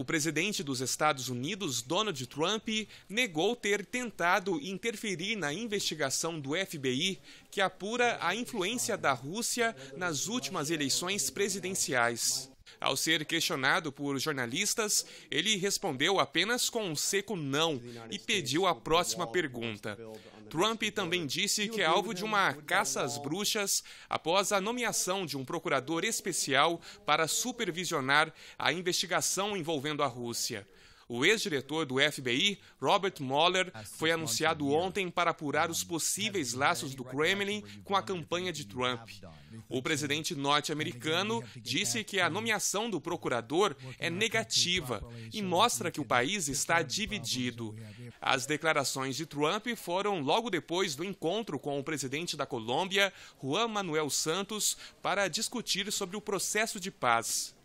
O presidente dos Estados Unidos, Donald Trump, negou ter tentado interferir na investigação do FBI que apura a influência da Rússia nas últimas eleições presidenciais. Ao ser questionado por jornalistas, ele respondeu apenas com um seco não e pediu a próxima pergunta. Trump também disse que é alvo de uma caça às bruxas após a nomeação de um procurador especial para supervisionar a investigação envolvendo a Rússia. O ex-diretor do FBI, Robert Mueller, foi anunciado ontem para apurar os possíveis laços do Kremlin com a campanha de Trump. Ah, o é presidente norte-americano disse que a nomeação do procurador é negativa e mostra que o país está dividido. As declarações de Trump foram logo depois do encontro com o presidente da Colômbia, Juan Manuel Santos, para discutir sobre o processo de paz.